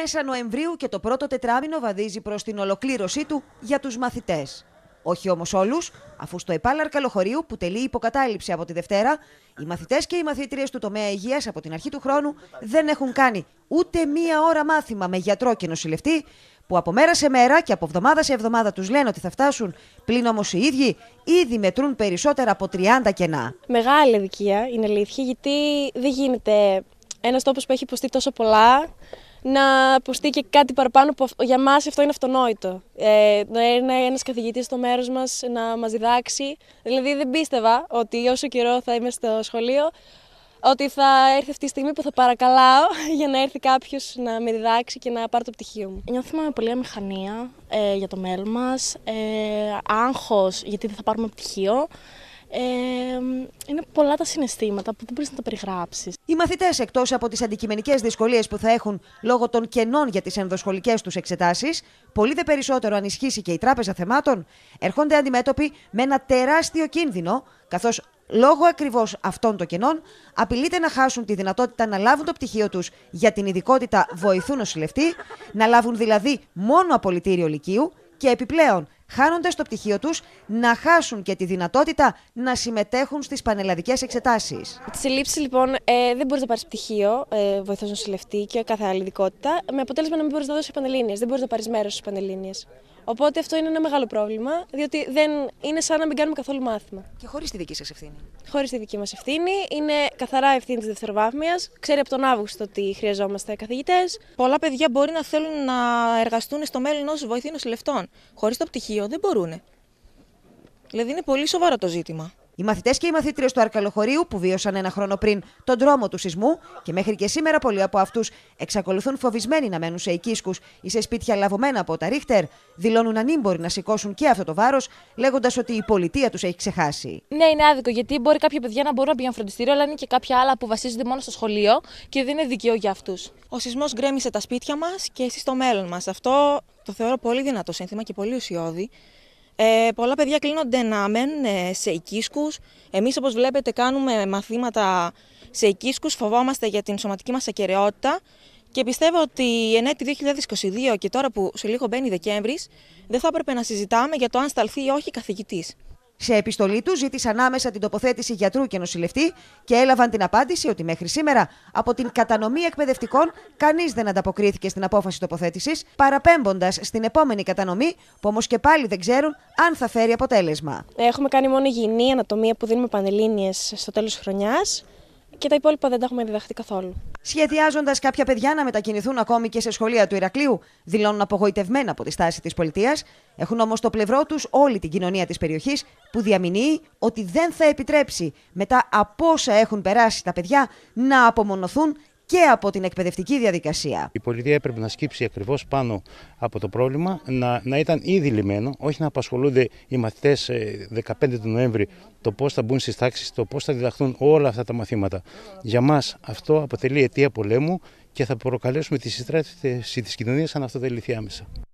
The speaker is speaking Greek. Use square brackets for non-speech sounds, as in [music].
μέσα Νοεμβρίου και το πρώτο τετράμινο βαδίζει προς την ολοκλήρωσή του για τους μαθητές. Όχι όμως όλους, αφού στο επάλλαρ καλοχωρίου που τελεί υποκατάληψη από τη Δευτέρα, οι μαθητές και οι μαθητρίες του τομέα υγείας από την αρχή του χρόνου δεν έχουν κάνει ούτε μία ώρα μάθημα με γιατρό και νοσηλευτή, που από μέρα σε μέρα και από εβδομάδα σε εβδομάδα τους λένε ότι θα φτάσουν, πλην όμως οι ίδιοι ήδη μετρούν περισσότερα από 30 κενά. Μεγάλη αδικία είναι αλήθεια, γιατί δεν γίνεται ένας τόπος που έχει υποστεί τόσο πολλά να αποστεί και κάτι παραπάνω που για μας αυτό είναι αυτονόητο. Ε, να είναι ένας καθηγητής στο μέρος μας να μας διδάξει. Δηλαδή δεν πίστευα ότι όσο καιρό θα είμαι στο σχολείο ότι θα έρθει αυτή η στιγμή που θα παρακαλάω [laughs] για να έρθει κάποιος να με διδάξει και να πάρει το πτυχίο μου. Νιώθουμε πολλή αμηχανία ε, για το μέλλον μας, ε, άγχος γιατί δεν θα πάρουμε πτυχίο. Ε, είναι πολλά τα συναισθήματα που δεν μπορείς να τα περιγράψεις. Οι μαθητές, εκτός από τις αντικειμενικές δυσκολίες που θα έχουν λόγω των κενών για τις ενδοσχολικέ τους εξετάσεις, πολύ δε περισσότερο αν ισχύσει και η Τράπεζα Θεμάτων, έρχονται αντιμέτωποι με ένα τεράστιο κίνδυνο, καθώς λόγω ακριβώς αυτών των κενών απειλείται να χάσουν τη δυνατότητα να λάβουν το πτυχίο τους για την ειδικότητα βοηθού νοσηλευτή, να λάβουν δηλαδή μόνο απολυτήριο λυκείου και επιπλέον χάνοντας το πτυχίο τους να χάσουν και τη δυνατότητα να συμμετέχουν στις πανελλαδικές εξετάσεις. Τη ελλείψεις λοιπόν ε, δεν μπορείς να πάρεις πτυχίο, ε, βοηθός νοσηλευτή και κάθε άλλη ειδικότητα, με αποτέλεσμα να μην μπορείς να δώσεις πανελλήνιες, δεν μπορείς να πάρεις μέρος στις πανελλήνιες. Οπότε αυτό είναι ένα μεγάλο πρόβλημα, διότι δεν είναι σαν να μην κάνουμε καθόλου μάθημα. Και χωρίς τη δική σας ευθύνη. Χωρίς τη δική μας ευθύνη. Είναι καθαρά ευθύνη της δευτεροβάθμιας. Ξέρει από τον Αύγουστο ότι χρειαζόμαστε καθηγητές. Πολλά παιδιά μπορεί να θέλουν να εργαστούν στο μέλλον ως βοηθοί νοσηλευτών. Χωρίς το πτυχίο δεν μπορούν. Δηλαδή είναι πολύ σοβαρό το ζήτημα. Οι μαθητές και οι μαθήτριε του Αρκαλοχωρίου, που βίωσαν ένα χρόνο πριν τον τρόμο του σεισμού και μέχρι και σήμερα πολλοί από αυτούς εξακολουθούν φοβισμένοι να μένουν σε οικίσκους ή σε σπίτια λαβωμένα από τα Ρίχτερ, δηλώνουν ανήμποροι να σηκώσουν και αυτό το βάρος, λέγοντας ότι η πολιτεία τους έχει ξεχάσει. Ναι, είναι άδικο γιατί μπορεί κάποια παιδιά να μπορούν να πήγαν φροντιστήριο, αλλά είναι και κάποια μπορει καποια παιδια να μπορουν να πηγαινουν φροντιστηριο αλλα ειναι και καποια αλλα που βασίζονται μόνο στο σχολείο και δεν είναι δικαίο για αυτούς. Ο σεισμός γκρέμισε τα σπίτια μας και εσεί το μέλλον μας. Αυτό το θεωρώ πολύ δυνατό σύνθημα και πολύ ουσιώδη. Ε, πολλά παιδιά κλείνονται να μένουν ε, σε οικίσκους. Εμείς όπως βλέπετε κάνουμε μαθήματα σε οικίσκους, φοβόμαστε για την σωματική μας ακαιρεότητα και πιστεύω ότι εν έτη 2022 και τώρα που σε λίγο μπαίνει Δεκέμβρης δεν θα έπρεπε να συζητάμε για το αν σταλθεί ή όχι καθηγητής. Σε επιστολή του ζήτησαν άμεσα την τοποθέτηση γιατρού και νοσηλευτή και έλαβαν την απάντηση ότι μέχρι σήμερα από την κατανομή εκπαιδευτικών κανείς δεν ανταποκρίθηκε στην απόφαση τοποθέτησης, παραπέμποντας στην επόμενη κατανομή που όμως και πάλι δεν ξέρουν αν θα φέρει αποτέλεσμα. Έχουμε κάνει μόνο υγιεινή ανατομία που δίνουμε πανελλήνιες στο τέλος χρονιάς και τα υπόλοιπα δεν τα έχουμε διδαχθεί καθόλου. Σχεδιάζοντας κάποια παιδιά να μετακινηθούν ακόμη και σε σχολεία του Ηρακλείου, δηλώνουν απογοητευμένα από τη στάση της πολιτείας, έχουν όμως στο πλευρό τους όλη την κοινωνία της περιοχής που διαμηνύει ότι δεν θα επιτρέψει μετά από όσα έχουν περάσει τα παιδιά να απομονωθούν και από την εκπαιδευτική διαδικασία. Η πολιτεία έπρεπε να σκύψει ακριβώς πάνω από το πρόβλημα, να, να ήταν ήδη λυμένο, όχι να απασχολούνται οι μαθητές 15 ε, του Νοέμβρη το πώς θα μπουν στις τάξεις, το πώς θα διδαχθούν όλα αυτά τα μαθήματα. Για μας αυτό αποτελεί αιτία πολέμου και θα προκαλέσουμε τη συστράτηση της κοινωνίας αν αυτό δεν λυθεί άμεσα.